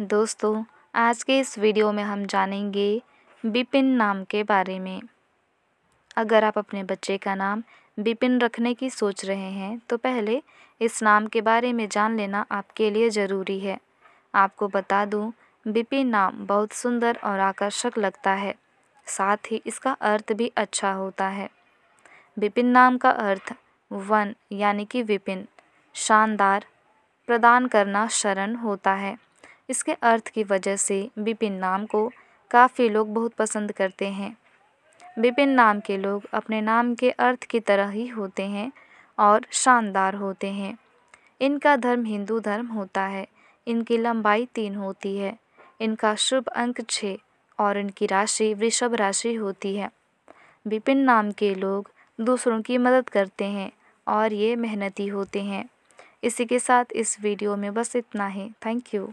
दोस्तों आज के इस वीडियो में हम जानेंगे बिपिन नाम के बारे में अगर आप अपने बच्चे का नाम बिपिन रखने की सोच रहे हैं तो पहले इस नाम के बारे में जान लेना आपके लिए ज़रूरी है आपको बता दूं बिपिन नाम बहुत सुंदर और आकर्षक लगता है साथ ही इसका अर्थ भी अच्छा होता है बिपिन नाम का अर्थ वन यानी कि विपिन शानदार प्रदान करना शरण होता है इसके अर्थ की वजह से बिपिन नाम को काफ़ी लोग बहुत पसंद करते हैं बिपिन नाम के लोग अपने नाम के अर्थ की तरह ही होते हैं और शानदार होते हैं इनका धर्म हिंदू धर्म होता है इनकी लंबाई तीन होती है इनका शुभ अंक छः और इनकी राशि वृषभ राशि होती है विपिन नाम के लोग दूसरों की मदद करते हैं और ये मेहनती होते हैं इसी के साथ इस वीडियो में बस इतना ही थैंक यू